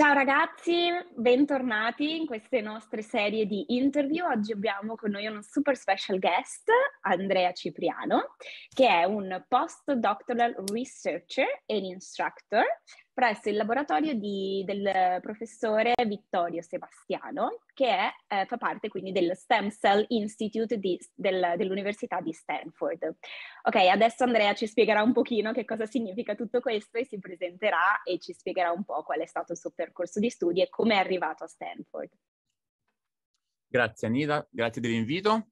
Ciao ragazzi, bentornati in queste nostre serie di interview. Oggi abbiamo con noi uno super special guest, Andrea Cipriano, che è un postdoctoral researcher and instructor presso il laboratorio di, del professore Vittorio Sebastiano, che è, eh, fa parte quindi del Stem Cell Institute di, del, dell'Università di Stanford. Ok, adesso Andrea ci spiegherà un pochino che cosa significa tutto questo e si presenterà e ci spiegherà un po' qual è stato il suo percorso di studi e come è arrivato a Stanford. Grazie Anita, grazie dell'invito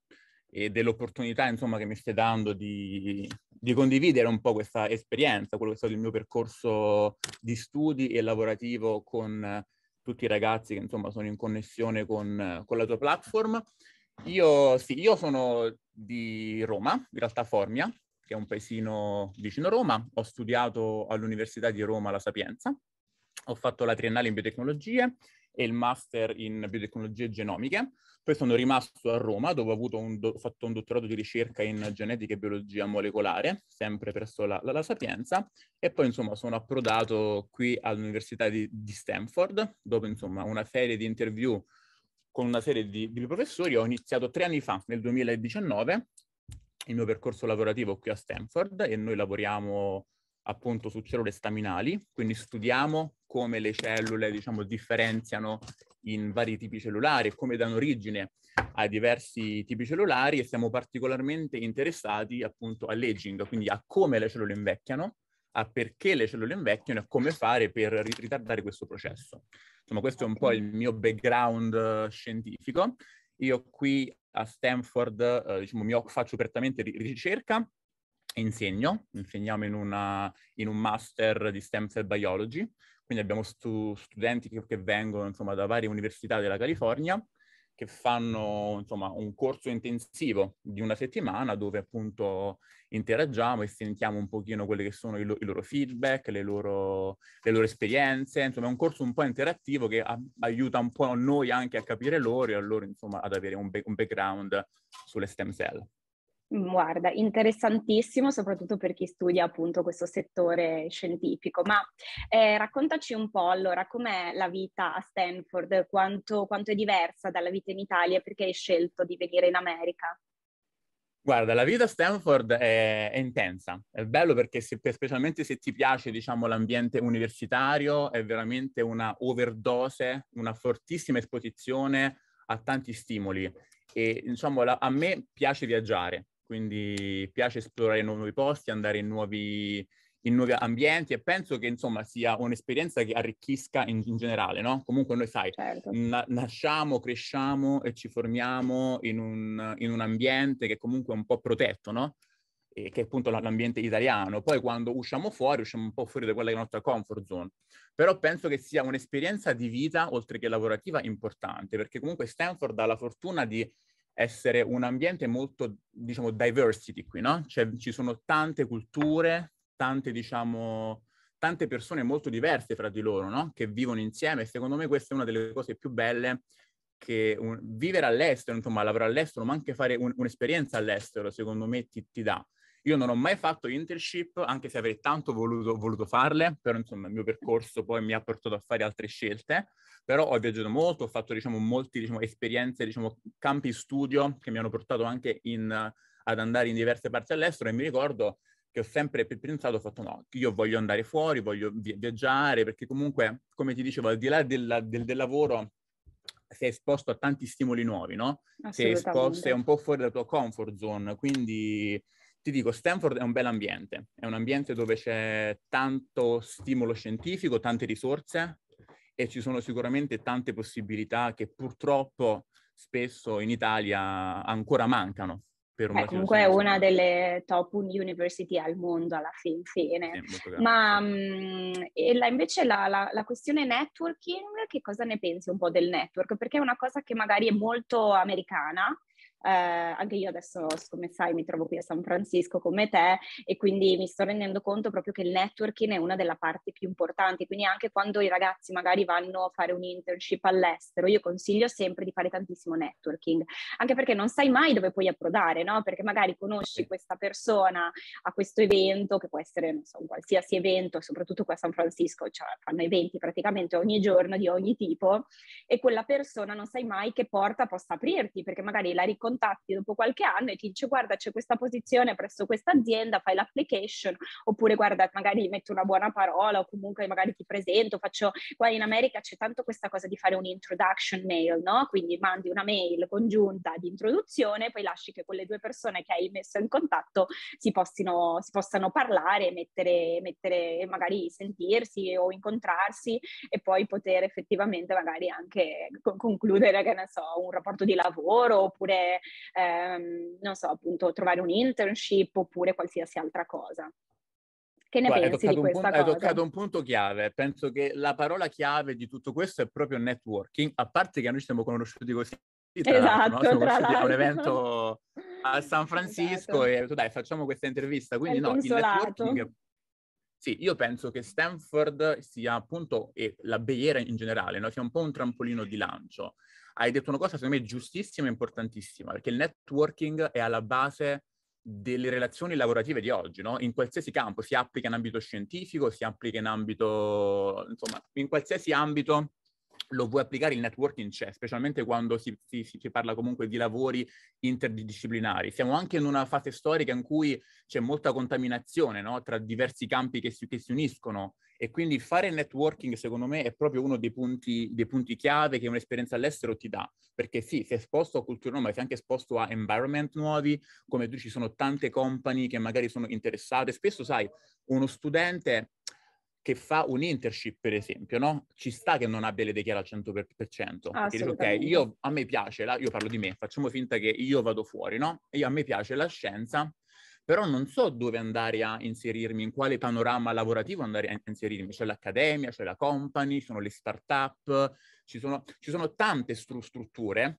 e dell'opportunità insomma, che mi stai dando di di condividere un po' questa esperienza, quello che è stato il mio percorso di studi e lavorativo con eh, tutti i ragazzi che insomma sono in connessione con, eh, con la tua platform. Io, sì, io sono di Roma, in realtà Formia, che è un paesino vicino a Roma. Ho studiato all'Università di Roma La Sapienza, ho fatto la triennale in biotecnologie, e il master in biotecnologie genomiche. Poi sono rimasto a Roma dove ho, un do- fatto un dottorato di ricerca in genetica e biologia molecolare, sempre presso la, la, la Sapienza, e poi insomma sono approdato qui all'Università di, di Stanford, dopo insomma una serie di interview con una serie di, di professori. Ho iniziato tre anni fa, nel 2019, il mio percorso lavorativo qui a Stanford e noi lavoriamo appunto su cellule staminali, quindi studiamo come le cellule diciamo, differenziano in vari tipi cellulari e come danno origine a diversi tipi cellulari e siamo particolarmente interessati appunto all'aging, quindi a come le cellule invecchiano, a perché le cellule invecchiano e a come fare per ritardare questo processo. Insomma, questo è un po' il mio background eh, scientifico. Io qui a Stanford eh, diciamo, mi faccio prettamente ricerca e insegno, insegniamo in, una, in un master di stem cell biology, quindi abbiamo stu- studenti che, che vengono insomma, da varie università della California che fanno insomma, un corso intensivo di una settimana dove appunto interagiamo e sentiamo un pochino quelli che sono i, lo- i loro feedback, le loro, le loro, esperienze, insomma è un corso un po' interattivo che a- aiuta un po' noi anche a capire loro e a loro insomma ad avere un, be- un background sulle stem cell. Mm, guarda, interessantissimo, soprattutto per chi studia appunto questo settore scientifico. Ma eh, raccontaci un po' allora com'è la vita a Stanford, quanto, quanto è diversa dalla vita in Italia e perché hai scelto di venire in America? Guarda, la vita a Stanford è, è intensa, è bello perché se, specialmente se ti piace diciamo, l'ambiente universitario è veramente una overdose, una fortissima esposizione a tanti stimoli e insomma, la, a me piace viaggiare, quindi piace esplorare nuovi posti, andare in nuovi, in nuovi ambienti e penso che insomma sia un'esperienza che arricchisca in, in generale, no? Comunque noi sai, certo. na- nasciamo, cresciamo e ci formiamo in un, in un ambiente che comunque è un po' protetto, no? E che è appunto l'ambiente italiano. Poi quando usciamo fuori, usciamo un po' fuori da quella che è la nostra comfort zone. Però penso che sia un'esperienza di vita, oltre che lavorativa, importante, perché comunque Stanford ha la fortuna di essere un ambiente molto, diciamo, diversity qui, no? Cioè ci sono tante culture, tante, diciamo, tante persone molto diverse fra di loro, no? Che vivono insieme e secondo me questa è una delle cose più belle che un, vivere all'estero, insomma, lavorare all'estero, ma anche fare un, un'esperienza all'estero, secondo me ti, ti dà. Io non ho mai fatto internship, anche se avrei tanto voluto, voluto farle, però insomma il mio percorso poi mi ha portato a fare altre scelte, però ho viaggiato molto, ho fatto diciamo molte diciamo, esperienze, diciamo campi studio che mi hanno portato anche in, ad andare in diverse parti all'estero e mi ricordo che ho sempre pensato, ho fatto no, io voglio andare fuori, voglio viaggiare, perché comunque, come ti dicevo, al di là del, del, del lavoro sei esposto a tanti stimoli nuovi, no? Sei esposto, sei un po' fuori dalla tua comfort zone, quindi ti dico, Stanford è un bel ambiente, è un ambiente dove c'è tanto stimolo scientifico, tante risorse e ci sono sicuramente tante possibilità che purtroppo spesso in Italia ancora mancano. Per un eh, comunque è una delle top university al mondo alla fin fine. Sì, Ma mh, mm, la, invece la, la, la, questione networking, che cosa ne pensi un po' del network? Perché è una cosa che magari è molto americana, eh, anche io adesso, come sai, mi trovo qui a San Francisco come te e quindi mi sto rendendo conto proprio che il networking è una delle parti più importanti, quindi anche quando i ragazzi magari vanno a fare un internship all'estero, io consiglio sempre di fare tantissimo networking, anche perché non sai mai dove puoi approdare, no? Perché magari conosci questa persona a questo evento, che può essere, non so, un qualsiasi evento, soprattutto qua a San Francisco, cioè fanno eventi praticamente ogni giorno di ogni tipo e quella persona non sai mai che porta possa aprirti, perché magari la ricorda contatti dopo qualche anno e ti dice guarda c'è questa posizione presso questa azienda, fai l'application, oppure guarda magari metto una buona parola o comunque magari ti presento, faccio, qua in America c'è tanto questa cosa di fare un introduction mail, no? Quindi mandi una mail congiunta di introduzione, poi lasci che quelle due persone che hai messo in contatto si, postino, si possano parlare, mettere, mettere, magari sentirsi o incontrarsi e poi poter effettivamente magari anche concludere, che ne so, un rapporto di lavoro oppure ehm, non so, appunto, trovare un internship oppure qualsiasi altra cosa. Che ne Guarda, pensi di questa punto, cosa? Hai toccato un punto chiave. Penso che la parola chiave di tutto questo è proprio networking, a parte che noi ci siamo conosciuti così esatto, no? siamo conosciuti a un evento a San esatto. Francisco esatto. e ho detto dai facciamo questa intervista, quindi è no, consolato. il networking... Sì, io penso che Stanford sia appunto, e la Bay in generale, no? sia un po' un trampolino di lancio hai detto una cosa secondo me giustissima e importantissima, perché il networking è alla base delle relazioni lavorative di oggi, no? In qualsiasi campo, si applica in ambito scientifico, si applica in ambito, insomma, in qualsiasi ambito lo vuoi applicare il networking c'è, specialmente quando si, si, si, parla comunque di lavori interdisciplinari. Siamo anche in una fase storica in cui c'è molta contaminazione no? tra diversi campi che si, che si, uniscono e quindi fare networking secondo me è proprio uno dei punti, dei punti chiave che un'esperienza all'estero ti dà, perché sì, sei esposto a culture nuove, ma sei anche esposto a environment nuovi, come tu ci sono tante company che magari sono interessate. Spesso sai, uno studente che fa un internship, per esempio, no? Ci sta che non abbia le dichiara al 100%. Ah, dice, ok, io, a me piace, la, io parlo di me, facciamo finta che io vado fuori, no? Io, a me piace la scienza, però non so dove andare a inserirmi, in quale panorama lavorativo andare a inserirmi. C'è l'accademia, c'è la company, ci sono le start-up, ci sono, ci sono tante stru- strutture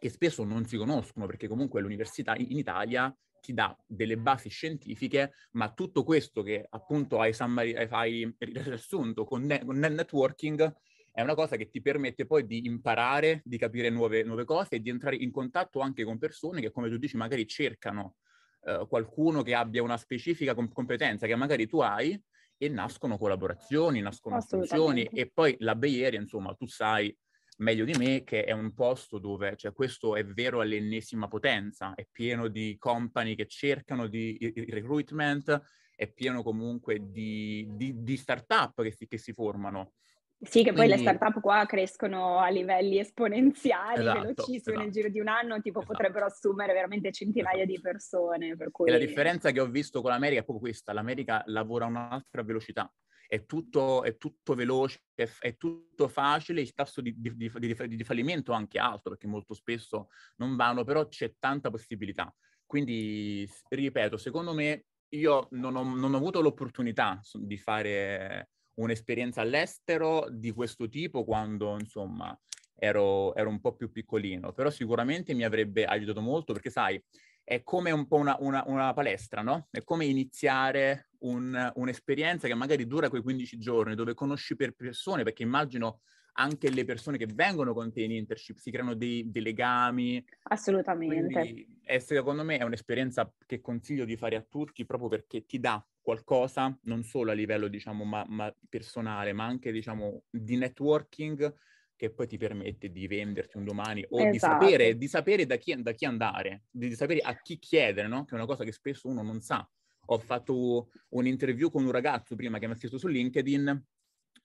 che spesso non si conoscono, perché comunque l'università in Italia ti dà delle basi scientifiche, ma tutto questo che appunto hai, summary, hai eh, riassunto con, ne- con nel networking è una cosa che ti permette poi di imparare, di capire nuove, nuove, cose e di entrare in contatto anche con persone che, come tu dici, magari cercano eh, qualcuno che abbia una specifica com- competenza che magari tu hai e nascono collaborazioni, nascono assunzioni e poi la Bay Area, insomma, tu sai, meglio di me che è un posto dove, cioè questo è vero all'ennesima potenza, è pieno di company che cercano di recruitment, è pieno comunque di, di, di start-up che si, che si formano. Sì, che poi Quindi... le start-up qua crescono a livelli esponenziali, esatto, velocissimi, esatto. nel giro di un anno tipo esatto. potrebbero assumere veramente centinaia di esatto. persone. Per cui... E la differenza che ho visto con l'America è proprio questa, l'America lavora a un'altra velocità, è tutto, è tutto veloce, è, è, tutto facile, il tasso di, di, di, di fallimento è anche alto perché molto spesso non vanno, però c'è tanta possibilità. Quindi, ripeto, secondo me io non ho, non ho, avuto l'opportunità di fare un'esperienza all'estero di questo tipo quando, insomma, ero, ero, un po' più piccolino, però sicuramente mi avrebbe aiutato molto perché, sai, è come un po' una, una, una palestra, no? È come iniziare un, un'esperienza che magari dura quei 15 giorni, dove conosci per persone, perché immagino anche le persone che vengono con te in internship si creano dei, dei legami. Assolutamente. Quindi, secondo me è un'esperienza che consiglio di fare a tutti proprio perché ti dà qualcosa, non solo a livello, diciamo, ma, ma personale, ma anche, diciamo, di networking, che poi ti permette di venderti un domani o esatto. di, sapere, di, sapere, da chi, da chi andare, di, di, sapere a chi chiedere, no? Che è una cosa che spesso uno non sa. Ho fatto un'interview con un ragazzo prima che mi ha scritto su LinkedIn,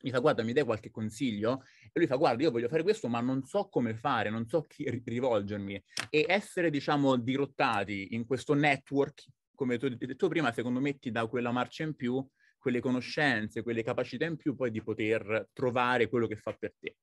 mi fa guarda mi dai qualche consiglio e lui fa guarda io voglio fare questo ma non so come fare, non so chi rivolgermi e essere diciamo dirottati in questo network come tu hai detto prima secondo me ti dà quella marcia in più, quelle conoscenze, quelle capacità in più poi di poter trovare quello che fa per te.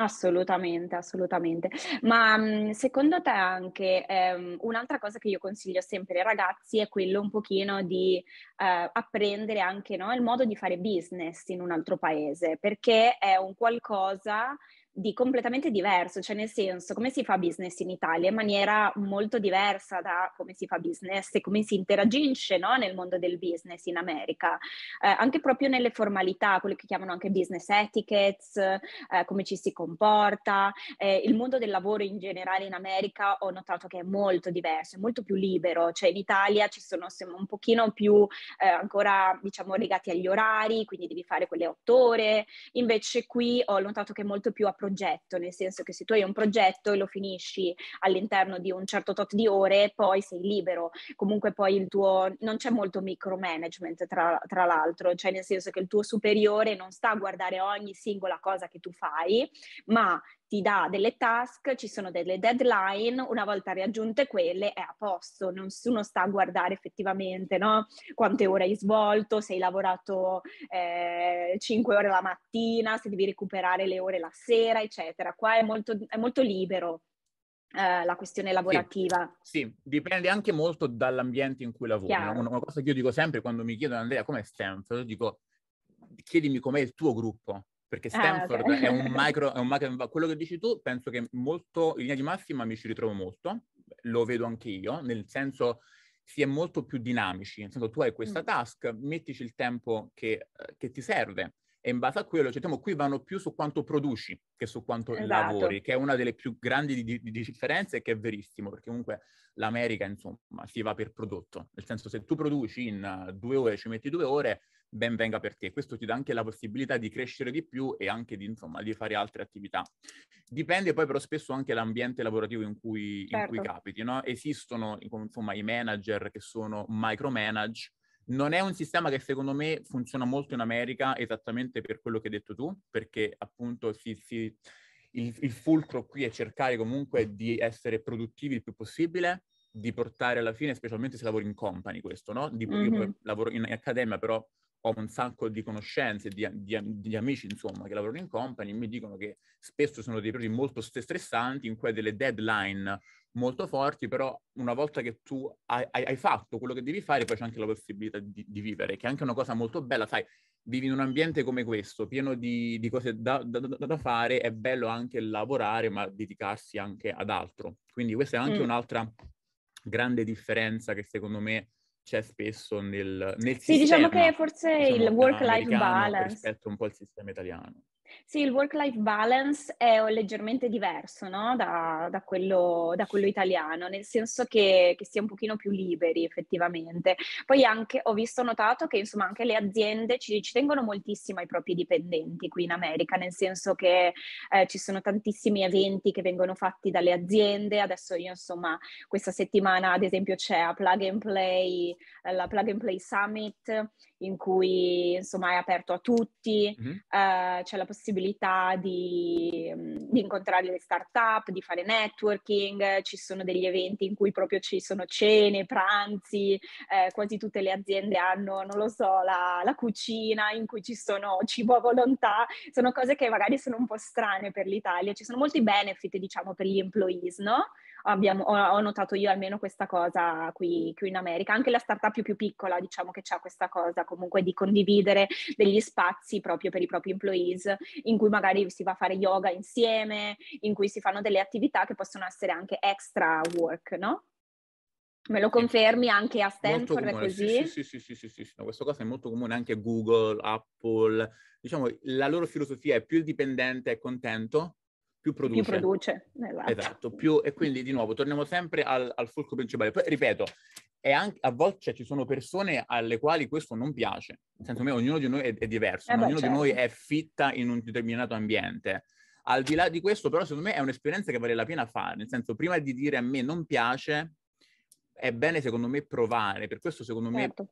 Assolutamente, assolutamente. Ma mhmm, secondo te anche ehm, un'altra cosa che io consiglio sempre ai ragazzi è quello un pochino di eh, apprendere anche no, il modo di fare business in un altro paese, perché è un qualcosa di completamente diverso, cioè nel senso come si fa business in Italia in maniera molto diversa da come si fa business e come si interagisce no, nel mondo del business in America, eh, anche proprio nelle formalità, quelle che chiamano anche business etiquettes, eh, come ci si comporta, eh, il mondo del lavoro in generale in America ho notato che è molto diverso, è molto più libero, cioè in Italia ci sono siamo un pochino più eh, ancora diciamo legati agli orari, quindi devi fare quelle otto ore, invece qui ho notato che è molto più approfondito progetto, nel senso che se tu hai un progetto e lo finisci all'interno di un certo tot di ore, poi sei libero. Comunque poi il tuo non c'è molto micromanagement tra, tra l'altro, cioè nel senso che il tuo superiore non sta a guardare ogni singola cosa che tu fai, ma ti dà delle task, ci sono delle deadline, una volta raggiunte quelle è a posto, nessuno sta a guardare effettivamente no? quante ore hai svolto, se hai lavorato eh, 5 ore la mattina, se devi recuperare le ore la sera, eccetera. Qua è molto, è molto libero. Eh, la questione lavorativa. Sì, sì, dipende anche molto dall'ambiente in cui lavori. Una, una cosa che io dico sempre quando mi chiedono Andrea com'è Stanford, dico chiedimi com'è il tuo gruppo, perché ah, Stanford ah, okay. è, un micro, è un micro, quello che dici tu penso che molto, in linea di massima mi ci ritrovo molto, lo vedo anch'io, nel senso si è molto più dinamici, nel senso tu hai questa task, mettici il tempo che, eh, che ti serve, e in base a quello, cioè, diciamo, qui vanno più su quanto produci che su quanto esatto. lavori, che è una delle più grandi di, di, differenze che è verissimo, perché comunque l'America, insomma, si va per prodotto. Nel senso, se tu produci in due ore, ci metti due ore, ben venga per te. Questo ti dà anche la possibilità di crescere di più e anche di, insomma, di fare altre attività. Dipende poi però spesso anche dall'ambiente lavorativo in cui, certo. in cui certo. capiti, no? Esistono, insomma, i manager che sono micromanage, non è un sistema che secondo me funziona molto in America esattamente per quello che hai detto tu, perché appunto si, si, il, il fulcro qui è cercare comunque di essere produttivi il più possibile, di portare alla fine, specialmente se lavori in company questo, no? Di, mm-hmm. Io lavoro in accademia, però ho un sacco di conoscenze, di, di, di, amici, insomma, che lavorano in company, mi dicono che spesso sono dei periodi molto stressanti in cui hai delle deadline molto forti, però una volta che tu hai, hai, fatto quello che devi fare, poi c'è anche la possibilità di, di, vivere, che è anche una cosa molto bella, sai, vivi in un ambiente come questo, pieno di, di cose da, da, da, fare, è bello anche lavorare, ma dedicarsi anche ad altro. Quindi questa è anche mm. un'altra grande differenza che secondo me c'è spesso nel, nel sì, sistema. Sì, diciamo che forse diciamo, il work-life balance. Rispetto un po' al sistema italiano. Sì, il work-life balance è leggermente diverso no? da, da, quello, da, quello, italiano, nel senso che, che, si è un pochino più liberi effettivamente. Poi anche ho visto, notato che insomma anche le aziende ci, ci tengono moltissimo ai propri dipendenti qui in America, nel senso che eh, ci sono tantissimi eventi che vengono fatti dalle aziende. Adesso io insomma questa settimana ad esempio c'è a Plug and Play, eh, la Plug and Play Summit in cui insomma è aperto a tutti, mm-hmm. eh, c'è la possibilità possibilità di, mm, di, incontrare le start-up, di fare networking, ci sono degli eventi in cui proprio ci sono cene, pranzi, eh, quasi tutte le aziende hanno, non lo so, la, la cucina in cui ci sono cibo a volontà, sono cose che magari sono un po' strane per l'Italia, ci sono molti benefit diciamo per gli employees, no? abbiamo, ho, notato io almeno questa cosa qui, qui in America, anche la startup più, più piccola diciamo che c'è questa cosa comunque di condividere degli spazi proprio per i propri employees in cui magari si va a fare yoga insieme, in cui si fanno delle attività che possono essere anche extra work, no? Me lo confermi anche a Stanford è così? Sì, sì, sì, sì, sì, questa cosa è molto comune anche a Google, Apple. Diciamo, la loro filosofia è più il dipendente è contento più produce. Più produce, esatto. esatto più, e quindi di nuovo torniamo sempre al, al fulcro principale. Poi, ripeto, anche, a volte cioè, ci sono persone alle quali questo non piace, nel senso che ognuno di noi è, è diverso, eh beh, ognuno certo. di noi certo. è fitta in un determinato ambiente. Al di là di questo, però, secondo me è un'esperienza che vale la pena fare, nel senso, prima di dire a me non piace, è bene, secondo me, provare. Per questo, secondo certo. me,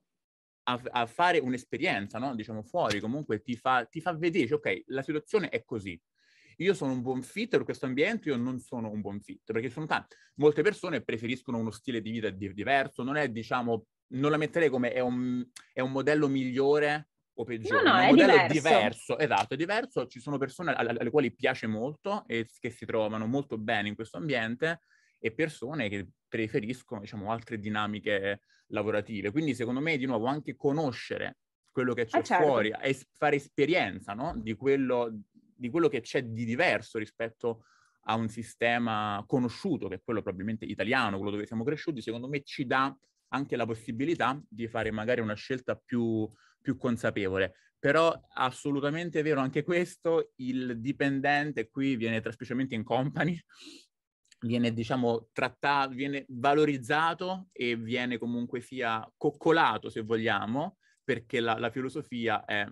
a, a, fare un'esperienza, no? diciamo, fuori, comunque ti fa, ti fa vedere, cioè, ok, la situazione è così io sono un buon fit per questo ambiente, io non sono un buon fit, perché sono tante, molte persone preferiscono uno stile di vita diverso, non è diciamo, non la metterei come è un, è un modello migliore o peggiore, no, no, è un modello diverso. diverso. esatto, è diverso, ci sono persone alle, alle quali piace molto e che si trovano molto bene in questo ambiente e persone che preferiscono diciamo, altre dinamiche lavorative. Quindi secondo me, di nuovo, anche conoscere quello che c'è ah, certo. fuori e fare esperienza no? di quello di quello che c'è di diverso rispetto a un sistema conosciuto, che è quello probabilmente italiano, quello dove siamo cresciuti, secondo me ci dà anche la possibilità di fare magari una scelta più, più consapevole. Però assolutamente è vero anche questo, il dipendente qui viene specialmente in company, viene diciamo trattato, viene valorizzato e viene comunque sia coccolato se vogliamo, perché la, la filosofia è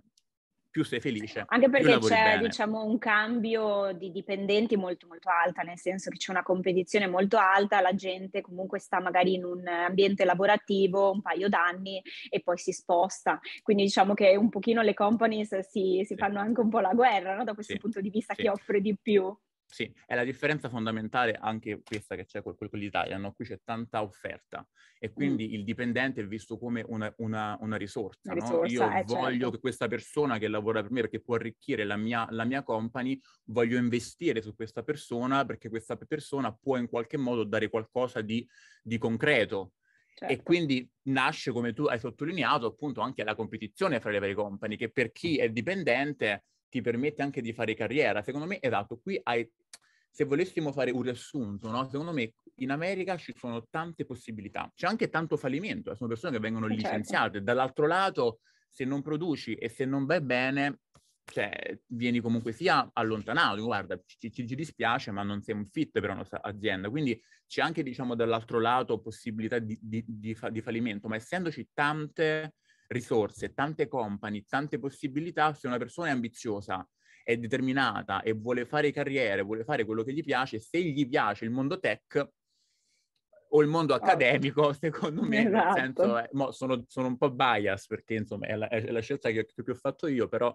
più sei felice. Anche perché c'è diciamo, un cambio di dipendenti molto molto alta, nel senso che c'è una competizione molto alta, la gente comunque sta magari in un ambiente lavorativo un paio d'anni e poi si sposta. Quindi diciamo che un pochino le companies si, si sì. fanno anche un po' la guerra no? da questo sì. punto di vista sì. chi offre di più. Sì, è la differenza fondamentale anche questa che c'è con, con l'Italia, no? qui c'è tanta offerta e mm. quindi mm. il dipendente è visto come una, una, una risorsa. Una risorsa Io eh, voglio certo. che questa persona che lavora per me perché può arricchire la mia, la mia, company, voglio investire su questa persona perché questa persona può in qualche modo dare qualcosa di, di concreto. Certo. E quindi nasce, come tu hai sottolineato, appunto anche la competizione fra le varie company, che per chi mm. è dipendente ti permette anche di fare carriera. Secondo me, esatto, qui hai, se volessimo fare un riassunto, no? secondo me in America ci sono tante possibilità, c'è anche tanto fallimento, eh, sono persone che vengono eh, certo. licenziate, dall'altro lato se non produci e se non vai bene, cioè, vieni comunque sia allontanato, guarda, ci, ci, ci, dispiace, ma non sei un fit per una nostra azienda. Quindi c'è anche, diciamo, dall'altro lato possibilità di, di, di, fa, di fallimento, ma essendoci tante risorse, tante company, tante possibilità, se una persona è ambiziosa, è determinata e vuole fare carriere, vuole fare quello che gli piace, se gli piace il mondo tech o il mondo ah. accademico, secondo me, esatto. senso, eh, sono, sono, un po' bias perché insomma è la, è la scelta che, che ho fatto io, però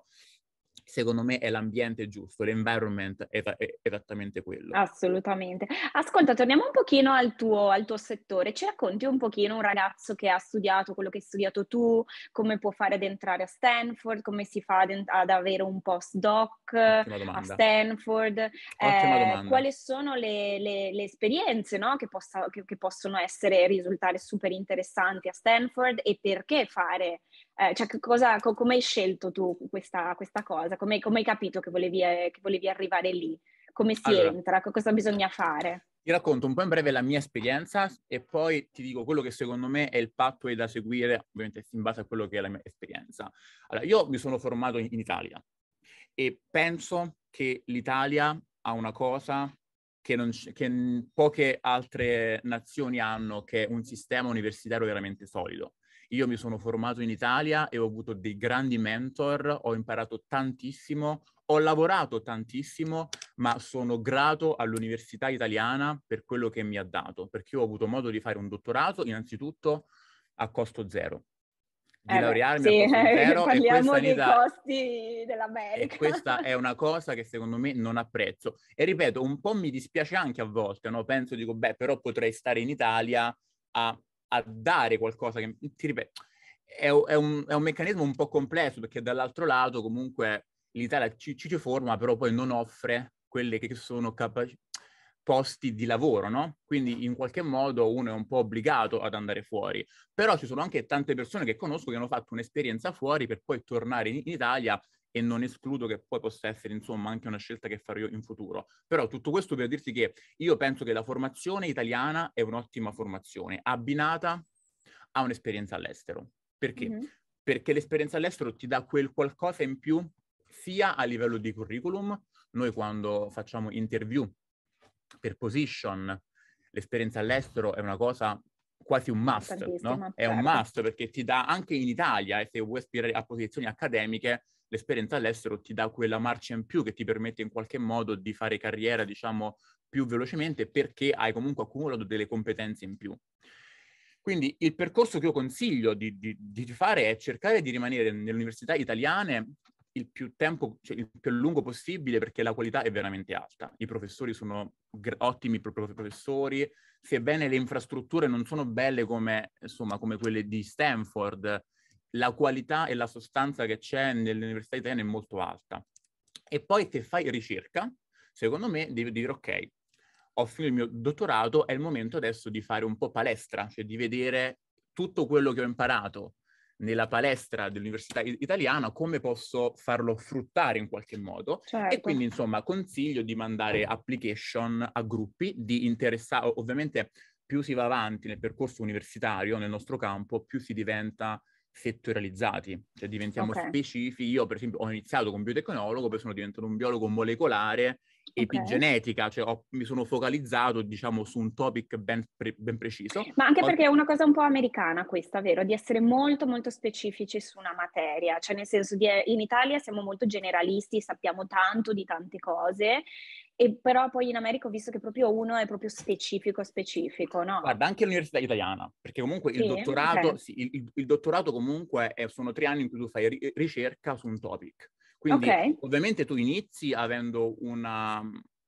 secondo me è l'ambiente giusto, l'environment è, è esattamente quello. Assolutamente. Ascolta, torniamo un pochino al tuo, al tuo, settore. Ci racconti un pochino un ragazzo che ha studiato quello che hai studiato tu, come può fare ad entrare a Stanford, come si fa ad, ad avere un postdoc a Stanford, eh, quali sono le, le, le esperienze no? che, possa, che, che possono essere, risultare super interessanti a Stanford e perché fare eh, cioè, cosa, co- come hai scelto tu questa, questa cosa? Come, hai capito che volevi, eh, che volevi, arrivare lì? Come si allora, entra? Cosa bisogna fare? Ti racconto un po' in breve la mia esperienza e poi ti dico quello che secondo me è il pathway da seguire, ovviamente in base a quello che è la mia esperienza. Allora, io mi sono formato in, in Italia e penso che l'Italia ha una cosa che, non, che poche altre nazioni hanno, che è un sistema universitario veramente solido io mi sono formato in Italia e ho avuto dei grandi mentor, ho imparato tantissimo, ho lavorato tantissimo, ma sono grato all'università italiana per quello che mi ha dato, perché ho avuto modo di fare un dottorato innanzitutto a costo zero. Di eh, laurearmi sì. a costo zero parliamo e dei sanità, costi dell'America. E questa è una cosa che secondo me non apprezzo. E ripeto, un po' mi dispiace anche a volte, no? penso, dico, beh, però potrei stare in Italia a a dare qualcosa che, ti ripeto, è, è, un, è un meccanismo un po' complesso perché dall'altro lato comunque l'Italia ci, ci forma, però poi non offre quelli che sono capaci- posti di lavoro, no? Quindi in qualche modo uno è un po' obbligato ad andare fuori. Però ci sono anche tante persone che conosco che hanno fatto un'esperienza fuori per poi tornare in, in Italia e non escludo che poi possa essere insomma anche una scelta che farò io in futuro. Però tutto questo per dirti che io penso che la formazione italiana è un'ottima formazione, abbinata a un'esperienza all'estero. Perché? Mm-hmm. Perché l'esperienza all'estero ti dà quel qualcosa in più sia a livello di curriculum, noi quando facciamo interview per position, l'esperienza all'estero è una cosa quasi un must, no? È un certo. must perché ti dà anche in Italia, e eh, se vuoi aspirare a posizioni accademiche, l'esperienza all'estero ti dà quella marcia in più che ti permette in qualche modo di fare carriera, diciamo, più velocemente perché hai comunque accumulato delle competenze in più. Quindi il percorso che io consiglio di, di, di fare è cercare di rimanere nelle università italiane il più tempo, cioè il più lungo possibile perché la qualità è veramente alta. I professori sono gr- ottimi professori, sebbene le infrastrutture non sono belle come, insomma, come quelle di Stanford, la qualità e la sostanza che c'è nell'università italiana è molto alta. E poi se fai ricerca, secondo me devi dire ok, ho finito il mio dottorato, è il momento adesso di fare un po' palestra, cioè di vedere tutto quello che ho imparato nella palestra dell'università italiana, come posso farlo fruttare in qualche modo. Certo. E quindi, insomma, consiglio di mandare application a gruppi di interessati. Ovviamente più si va avanti nel percorso universitario, nel nostro campo, più si diventa settorializzati, cioè diventiamo okay. specifici. Io, per esempio, ho iniziato con biotecnologo, poi sono diventato un biologo molecolare, epigenetica, cioè ho, mi sono focalizzato, diciamo, su un topic ben, pre- ben preciso. Ma anche ho... perché è una cosa un po' americana questa, vero? Di essere molto, molto specifici su una materia, cioè nel senso di eh, in Italia siamo molto generalisti, sappiamo tanto di tante cose e però poi in America ho visto che proprio uno è proprio specifico, specifico, no? Guarda, anche l'università italiana, perché comunque sì, il, dottorato, okay. sì, il, il, dottorato, comunque è, sono tre anni in cui tu fai ri- ricerca su un topic. Quindi okay. ovviamente tu inizi avendo una,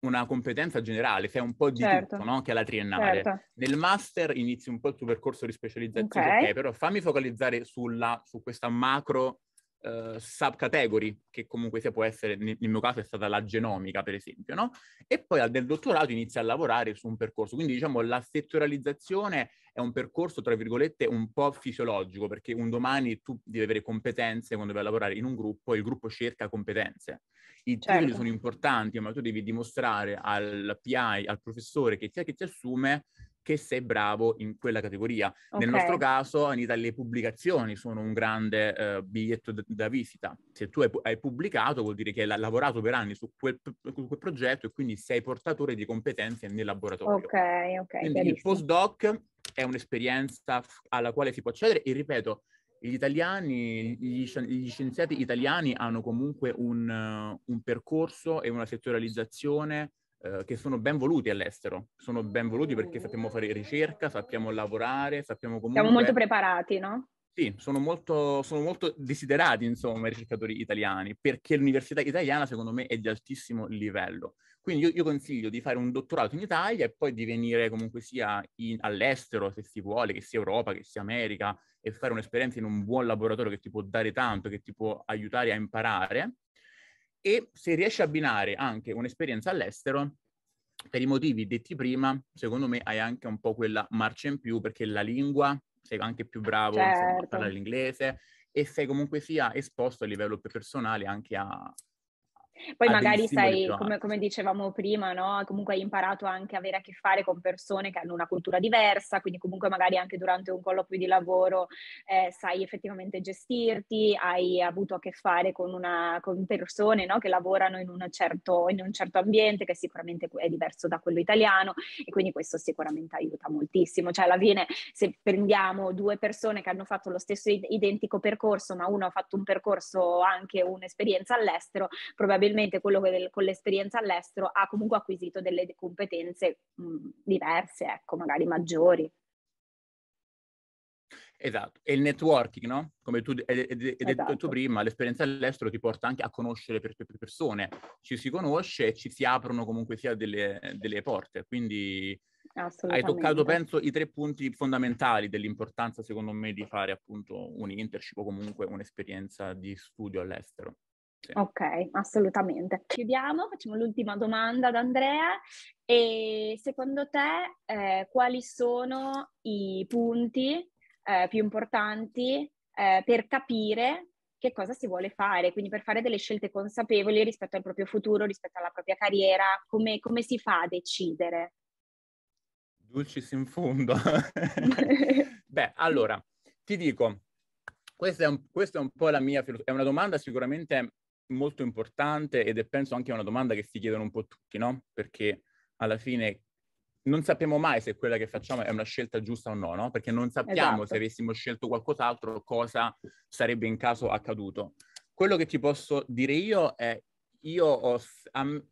una competenza generale, fai un po' di certo. tutto, no? Che è la triennale. Certo. Nel master inizi un po' il tuo percorso di specializzazione, okay. ok, però fammi focalizzare sulla, su questa macro uh, subcategory, che comunque sia può essere, nel, mio caso è stata la genomica per esempio, no? E poi al del dottorato inizia a lavorare su un percorso, quindi diciamo la settorializzazione è un percorso tra virgolette un po' fisiologico, perché un domani tu devi avere competenze quando vai a lavorare in un gruppo e il gruppo cerca competenze. I certo. sono importanti, ma tu devi dimostrare al PI, al professore che sia che ti assume che sei bravo in quella categoria. Okay. Nel nostro caso, in Italia le pubblicazioni sono un grande eh, biglietto da, da, visita. Se tu hai, hai, pubblicato, vuol dire che hai lavorato per anni su quel, su quel, progetto e quindi sei portatore di competenze nel laboratorio. Ok, ok. Quindi il postdoc è un'esperienza alla quale si può accedere e ripeto, gli italiani, gli, gli scienziati italiani hanno comunque un, un percorso e una settorializzazione eh, che sono ben voluti all'estero, sono ben voluti perché sappiamo fare ricerca, sappiamo lavorare, sappiamo comunque... Siamo molto preparati, no? Sì, sono molto, sono molto desiderati, insomma, i ricercatori italiani, perché l'università italiana, secondo me, è di altissimo livello. Quindi io, io consiglio di fare un dottorato in Italia e poi di venire comunque sia in, all'estero, se si vuole, che sia Europa, che sia America, e fare un'esperienza in un buon laboratorio che ti può dare tanto, che ti può aiutare a imparare e se riesci a abbinare anche un'esperienza all'estero, per i motivi detti prima, secondo me hai anche un po' quella marcia in più perché la lingua, sei anche più bravo certo. insomma, a parlare l'inglese e sei comunque sia esposto a livello più personale anche a, poi a magari sai, come, come, dicevamo prima, no? comunque hai imparato anche a avere a che fare con persone che hanno una cultura diversa, quindi comunque magari anche durante un colloquio di lavoro eh, sai effettivamente gestirti, hai avuto a che fare con, una, con persone no? che lavorano in, certo, in un certo ambiente che sicuramente è diverso da quello italiano e quindi questo sicuramente aiuta moltissimo. Cioè alla fine se prendiamo due persone che hanno fatto lo stesso identico percorso, ma uno ha fatto un percorso anche un'esperienza all'estero, probabilmente probabilmente quello che del, con l'esperienza all'estero ha comunque acquisito delle competenze mh, diverse, ecco, magari maggiori. Esatto, e il networking, no? Come tu hai esatto. detto prima, l'esperienza all'estero ti porta anche a conoscere per, per persone, ci si conosce e ci si aprono comunque sia delle, delle porte, quindi hai toccato penso i tre punti fondamentali dell'importanza secondo me di fare appunto un internship o comunque un'esperienza di studio all'estero. Sì. Ok, assolutamente. Chiudiamo, facciamo l'ultima domanda ad Andrea. E secondo te eh, quali sono i punti eh, più importanti eh, per capire che cosa si vuole fare, quindi per fare delle scelte consapevoli rispetto al proprio futuro, rispetto alla propria carriera, come, come si fa a decidere? Dulcis in fondo. Beh, allora, ti dico, questa è, un, questa è un po' la mia filosofia, è una domanda sicuramente molto importante ed è penso anche una domanda che si chiedono un po' tutti, no? Perché alla fine non sappiamo mai se quella che facciamo è una scelta giusta o no, no? Perché non sappiamo esatto. se avessimo scelto qualcos'altro cosa sarebbe in caso accaduto. Quello che ti posso dire io è, io ho, um,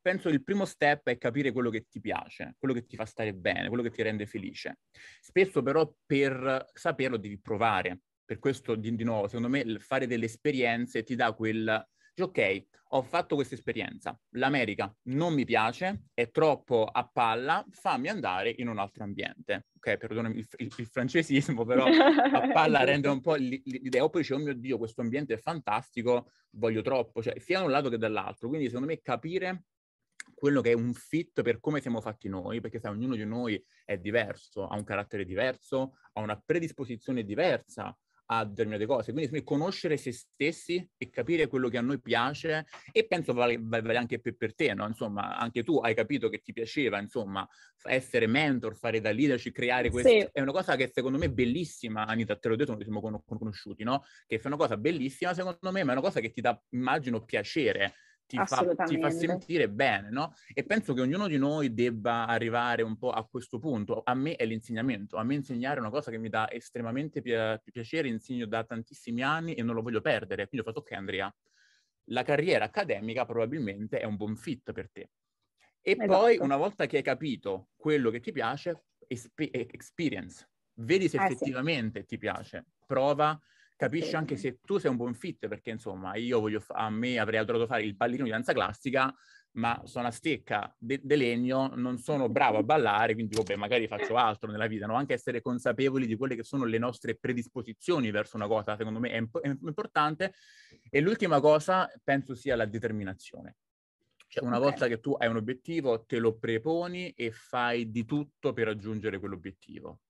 penso il primo step è capire quello che ti piace, quello che ti fa stare bene, quello che ti rende felice. Spesso però per saperlo devi provare, per questo, di, di nuovo, secondo me fare delle esperienze ti dà quel... Ok, ho fatto questa esperienza, l'America non mi piace, è troppo a palla, fammi andare in un altro ambiente. Ok, perdonami il, il, il francesismo, però a palla rende un po' l'idea. Oppure dice, oh mio Dio, questo ambiente è fantastico, voglio troppo, cioè sia da un lato che dall'altro. Quindi secondo me capire quello che è un fit per come siamo fatti noi, perché sai, ognuno di noi è diverso, ha un carattere diverso, ha una predisposizione diversa a determinate cose. Quindi conoscere se stessi e capire quello che a noi piace e penso vale, vale anche per, per te, no? Insomma, anche tu hai capito che ti piaceva, insomma, essere mentor, fare da leadership, creare questo. Sì. È una cosa che secondo me è bellissima, Anita, te l'ho detto, noi siamo conosciuti, no? Che è una cosa bellissima secondo me, ma è una cosa che ti dà, immagino, piacere ti fa, ti fa, sentire bene, no? E penso che ognuno di noi debba arrivare un po' a questo punto. A me è l'insegnamento, a me insegnare è una cosa che mi dà estremamente pi- piacere, insegno da tantissimi anni e non lo voglio perdere. Quindi ho fatto, ok Andrea, la carriera accademica probabilmente è un buon fit per te. E esatto. poi una volta che hai capito quello che ti piace, esp- experience, vedi se eh, effettivamente sì. ti piace, prova capisci anche se tu sei un buon fit, perché insomma io voglio, a me avrei adorato fare il pallino di danza classica, ma sono a stecca de, legno, non sono bravo a ballare, quindi vabbè, magari faccio altro nella vita, no? Anche essere consapevoli di quelle che sono le nostre predisposizioni verso una cosa, secondo me è, imp- è importante. E l'ultima cosa, penso sia la determinazione. Cioè, una okay. volta che tu hai un obiettivo, te lo preponi e fai di tutto per raggiungere quell'obiettivo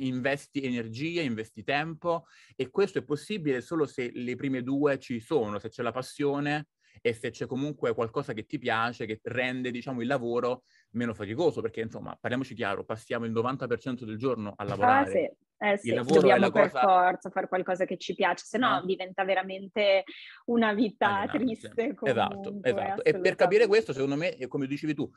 investi energia, investi tempo e questo è possibile solo se le prime due ci sono, se c'è la passione e se c'è comunque qualcosa che ti piace, che rende diciamo, il lavoro meno faticoso, perché insomma, parliamoci chiaro, passiamo il 90% del giorno a lavorare. Ah, sì. Eh, sì, dobbiamo per cosa... forza fare qualcosa che ci piace, se no, no. Eh. diventa veramente una vita Animante. Eh, triste. Cioè, esatto, comunque, esatto, esatto. E per capire questo, secondo me, come dicevi tu,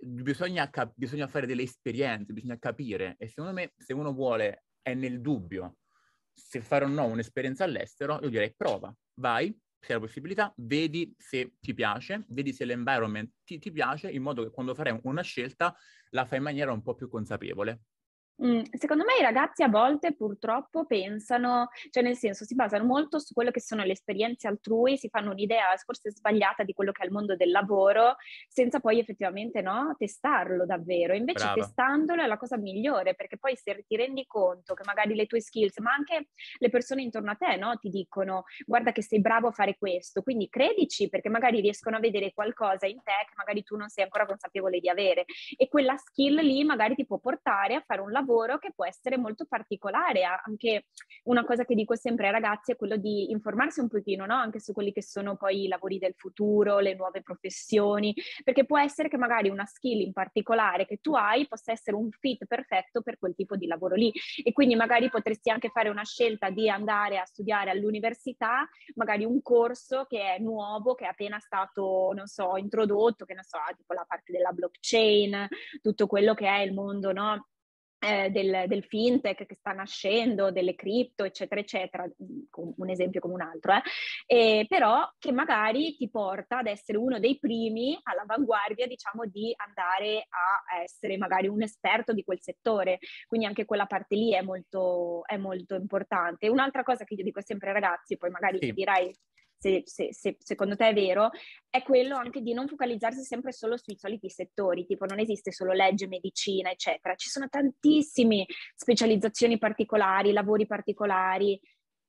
bisogna, cap- bisogna fare delle esperienze, bisogna capire. E secondo me, se uno vuole, è nel dubbio se fare o no un'esperienza all'estero, io direi prova, vai, se hai la possibilità, vedi se ti piace, vedi se l'environment ti, ti, piace, in modo che quando farai una scelta la fai in maniera un po' più consapevole. Mm, secondo me i ragazzi a volte purtroppo pensano, cioè nel senso si basano molto su quello che sono le esperienze altrui, si fanno un'idea forse sbagliata di quello che è il mondo del lavoro, senza poi effettivamente no, testarlo davvero. Invece Brava. testandolo è la cosa migliore, perché poi se ti rendi conto che magari le tue skills, ma anche le persone intorno a te no, ti dicono guarda che sei bravo a fare questo, quindi credici perché magari riescono a vedere qualcosa in te che magari tu non sei ancora consapevole di avere e quella skill lì magari ti può portare a fare un lavoro lavoro che può essere molto particolare. Anche una cosa che dico sempre ai ragazzi è quello di informarsi un pochino, no? Anche su quelli che sono poi i lavori del futuro, le nuove professioni, perché può essere che magari una skill in particolare che tu hai possa essere un fit perfetto per quel tipo di lavoro lì. E quindi magari potresti anche fare una scelta di andare a studiare all'università, magari un corso che è nuovo, che è appena stato, non so, introdotto, che non so, tipo la parte della blockchain, tutto quello che è il mondo, no? eh, del, del, fintech che sta nascendo, delle cripto, eccetera, eccetera, mm, un esempio come un altro, eh? Eh, però che magari ti porta ad essere uno dei primi all'avanguardia, diciamo, di andare a essere magari un esperto di quel settore. Quindi anche quella parte lì è molto, è molto importante. Un'altra cosa che io dico sempre ai ragazzi, poi magari sì. ti dirai se, se, se, secondo te è vero, è quello anche di non focalizzarsi sempre solo sui soliti settori, tipo non esiste solo legge, medicina, eccetera, ci sono tantissime specializzazioni particolari, lavori particolari,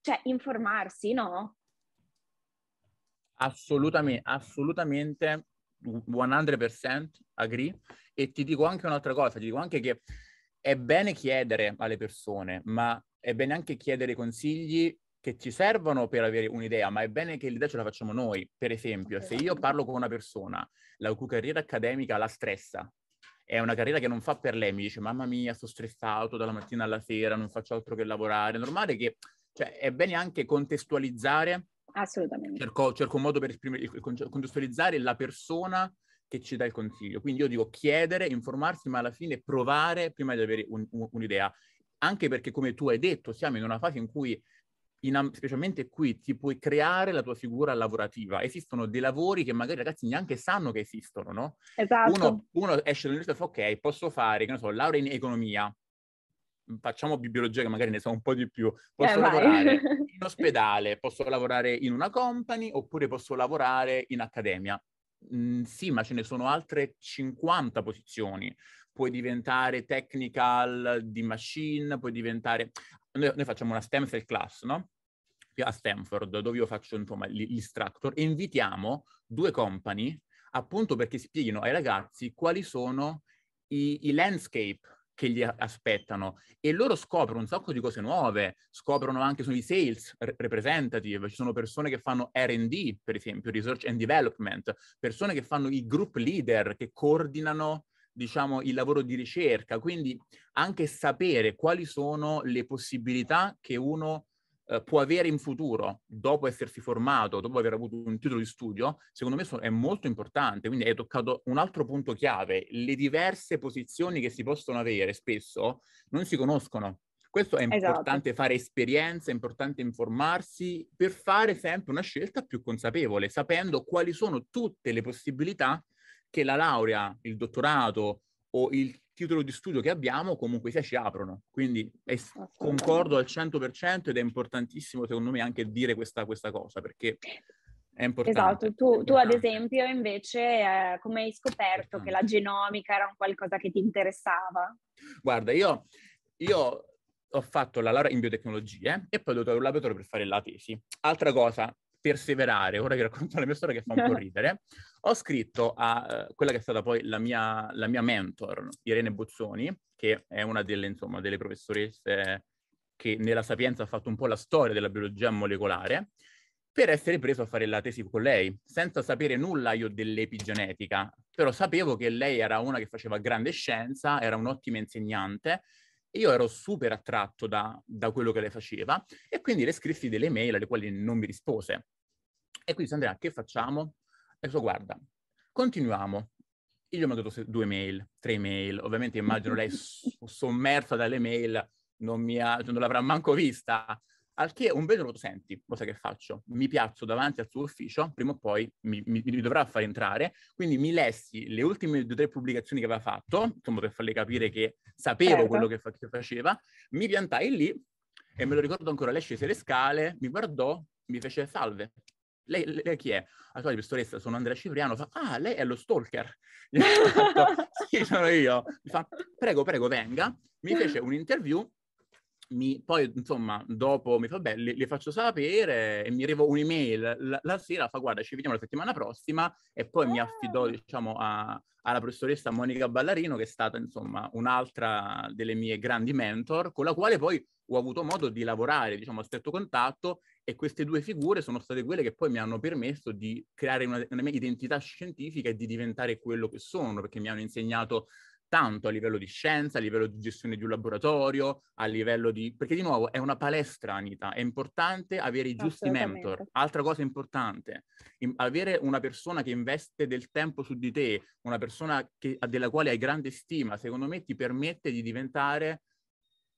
cioè informarsi, no? Assolutamente, assolutamente 100% agree e ti dico anche un'altra cosa, ti dico anche che è bene chiedere alle persone, ma è bene anche chiedere consigli che ci servono per avere un'idea, ma è bene che l'idea ce la facciamo noi. Per esempio, se io parlo con una persona, la cui carriera accademica la stressa, è una carriera che non fa per lei, mi dice mamma mia, sto stressato dalla mattina alla sera, non faccio altro che lavorare, è normale che cioè, è bene anche contestualizzare. Assolutamente. Cerco, cerco un modo per esprimere, contestualizzare la persona che ci dà il consiglio. Quindi io dico chiedere, informarsi, ma alla fine provare prima di avere un, un, un'idea. Anche perché, come tu hai detto, siamo in una fase in cui in, specialmente qui ti puoi creare la tua figura lavorativa. Esistono dei lavori che magari i ragazzi neanche sanno che esistono, no? Esatto. Uno, uno esce dall'università e fa, ok, posso fare, che ne so, laurea in economia, facciamo biologia che magari ne so un po' di più, posso eh, lavorare in ospedale, posso lavorare in una company oppure posso lavorare in accademia. Mm, sì, ma ce ne sono altre 50 posizioni. Puoi diventare technical di machine, puoi diventare noi, noi facciamo una STEM cell class, no? a Stanford, dove io faccio insomma, l'istructor, e invitiamo due company appunto perché spieghino ai ragazzi quali sono i, i landscape che li aspettano e loro scoprono un sacco di cose nuove, scoprono anche sui sales representative, ci sono persone che fanno R&D, per esempio, research and development, persone che fanno i group leader, che coordinano diciamo, il lavoro di ricerca, quindi anche sapere quali sono le possibilità che uno eh, può avere in futuro, dopo essersi formato, dopo aver avuto un titolo di studio, secondo me è molto importante. Quindi hai toccato un altro punto chiave, le diverse posizioni che si possono avere spesso non si conoscono. Questo è esatto. importante esatto. fare esperienza, è importante informarsi per fare sempre una scelta più consapevole, sapendo quali sono tutte le possibilità che la laurea, il dottorato o il titolo di studio che abbiamo comunque sia ci aprono. Quindi es- concordo al 100% ed è importantissimo secondo me anche dire questa, questa cosa perché è importante. Esatto, tu, tu ad esempio invece eh, come hai scoperto che la genomica era un qualcosa che ti interessava? Guarda, io, io ho fatto la laurea in biotecnologie e poi ho dovuto avere un laboratorio per fare la tesi. Altra cosa, perseverare, ora che racconto la mia storia che fa un po' ridere, ho scritto a eh, quella che è stata poi la mia, la mia, mentor, Irene Bozzoni, che è una delle, insomma, delle professoresse che nella Sapienza ha fatto un po' la storia della biologia molecolare, per essere preso a fare la tesi con lei, senza sapere nulla io dell'epigenetica, però sapevo che lei era una che faceva grande scienza, era un'ottima insegnante io ero super attratto da, da quello che lei faceva e quindi le scrissi delle mail alle quali non mi rispose. E quindi Andrea, che facciamo? E so, guarda, continuiamo. Io gli ho mandato due mail, tre mail, ovviamente immagino lei sommersa dalle mail, non, ha, cioè non l'avrà manco vista, al che un bel lo senti, lo sai che faccio? Mi piazzo davanti al suo ufficio, prima o poi mi, mi, mi dovrà far entrare, quindi mi lessi le ultime due o tre pubblicazioni che aveva fatto, insomma per farle capire che sapevo certo. quello che, fa- che faceva, mi piantai lì e me lo ricordo ancora, lei scese le scale, mi guardò, mi fece salve, lei, lei, chi è? Allora, pistoressa, sono Andrea Cipriano. Fa, ah, lei è lo stalker. Gli Fatto, sì, sono io. Mi fa, prego, prego, venga. Mi fece un'interview mi, poi insomma dopo mi fa belli, le faccio sapere e mi arriva un'email la, la sera, fa guarda ci vediamo la settimana prossima e poi oh. mi affidò ah. diciamo a, alla professoressa Monica Ballarino che è stata insomma un'altra delle mie grandi mentor con la quale poi ho avuto modo di lavorare diciamo a stretto contatto e queste due figure sono state quelle che poi mi hanno permesso di creare una, una mia identità scientifica e di diventare quello che sono perché mi hanno insegnato tanto a livello di scienza, a livello di gestione di un laboratorio, a livello di... perché di nuovo è una palestra, Anita, è importante avere i giusti mentor. Altra cosa importante, in... avere una persona che investe del tempo su di te, una persona che... della quale hai grande stima, secondo me ti permette di diventare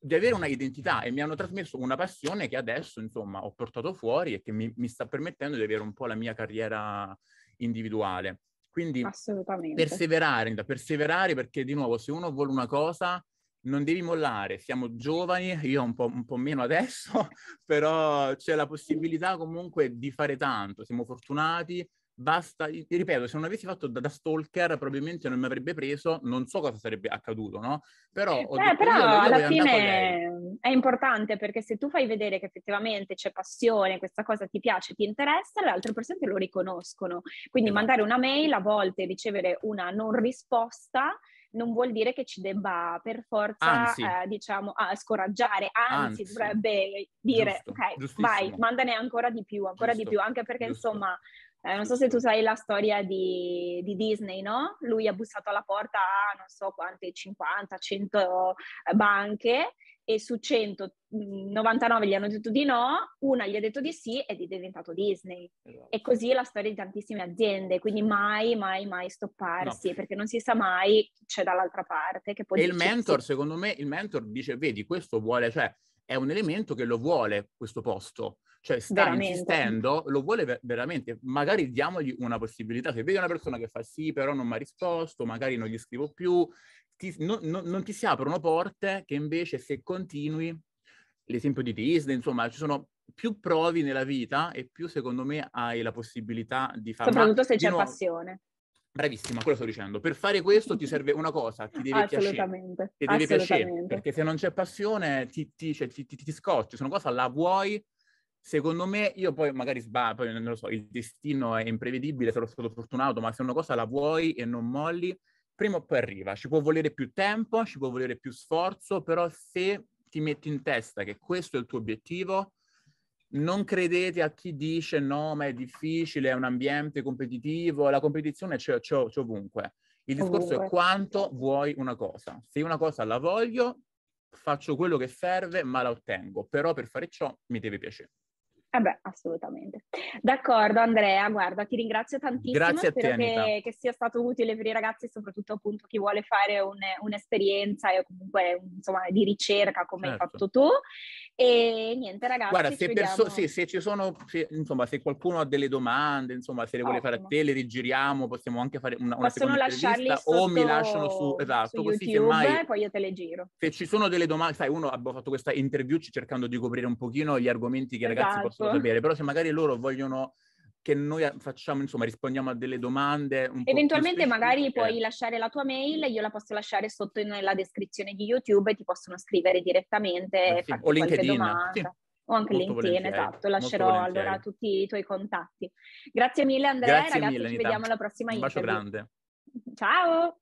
di avere una identità e mi hanno trasmesso una passione che adesso, insomma, ho portato fuori e che mi, mi sta permettendo di avere un po' la mia carriera individuale. Quindi perseverare, perseverare perché di nuovo se uno vuole una cosa non devi mollare, siamo giovani, io un po', un po', meno adesso, però c'è la possibilità comunque di fare tanto, siamo fortunati, basta, ripeto, se non avessi fatto da, da, stalker probabilmente non mi avrebbe preso, non so cosa sarebbe accaduto, no? Però, eh, però alla fine è importante perché se tu fai vedere che effettivamente c'è passione, questa cosa ti piace, ti interessa, le altre persone lo riconoscono. Quindi esatto. mandare una mail a volte ricevere una non risposta non vuol dire che ci debba per forza eh, diciamo ah, scoraggiare, anzi, anzi, dovrebbe dire Giusto. ok, vai, mandane ancora di più, ancora Giusto. di più, anche perché Giusto. insomma eh, non so se tu sai la storia di, di, Disney, no? Lui ha bussato alla porta a non so quante, 50, 100 eh, banche e su 100, 99 mm, gli hanno detto di no, una gli ha detto di sì ed è diventato Disney. Esatto. E così è la storia di tantissime aziende, quindi mai, mai, mai stopparsi, no. perché non si sa mai chi c'è dall'altra parte. e il mentor, sì. secondo me, il mentor dice, vedi, questo vuole, cioè è un elemento che lo vuole questo posto, cioè sta veramente. insistendo, lo vuole ver- veramente, magari diamogli una possibilità, se vedi una persona che fa sì però non mi ha risposto, magari non gli scrivo più, ti, no, no, non ti si aprono porte che invece se continui, l'esempio di Disney, insomma ci sono più provi nella vita e più secondo me hai la possibilità di farlo. Soprattutto ma, se c'è nuovo, passione. Bravissima, quello sto dicendo. Per fare questo ti serve una cosa, ti deve piacere. Ti deve piacere, perché se non c'è passione ti, ti, cioè, ti, ti, ti scocci, se una cosa la vuoi, secondo me, io poi magari sbaglio, poi non lo so, il destino è imprevedibile, sarò stato fortunato, ma se una cosa la vuoi e non molli, prima o poi arriva. Ci può volere più tempo, ci può volere più sforzo, però se ti metti in testa che questo è il tuo obiettivo, non credete a chi dice no, ma è difficile, è un ambiente competitivo, la competizione c'è, c'è, c'è ovunque. Il discorso ovunque. è quanto vuoi una cosa. Se una cosa la voglio, faccio quello che serve, ma la ottengo, però per fare ciò mi deve piacere. Eh beh, assolutamente. D'accordo Andrea, guarda, ti ringrazio tantissimo. Grazie a te, Spero che, che, sia stato utile per i ragazzi, soprattutto appunto chi vuole fare un, un'esperienza o comunque insomma di ricerca come certo. hai fatto tu. E niente ragazzi. Guarda, se, perso- se, se ci sono, se, insomma, se qualcuno ha delle domande, insomma, se le vuole Ottimo. fare a te, le rigiriamo, possiamo anche fare una, una Possono seconda sotto, o mi lasciano su, esatto, su così YouTube, semmai, poi io te le giro. Se ci sono delle domande, sai, uno abbiamo fatto questa interview cercando di coprire un pochino gli argomenti che i esatto. ragazzi possono possono sapere, però se magari loro vogliono che noi facciamo, insomma, rispondiamo a delle domande. Eventualmente magari eh. puoi lasciare la tua mail, io la posso lasciare sotto nella descrizione di YouTube e ti possono scrivere direttamente eh, sì. o LinkedIn. O anche Molto LinkedIn, esatto, lascerò allora tutti i tuoi contatti. Grazie mille Andrea, Grazie ragazzi, mille, ci Anita. vediamo alla prossima Un bacio grande. Ciao!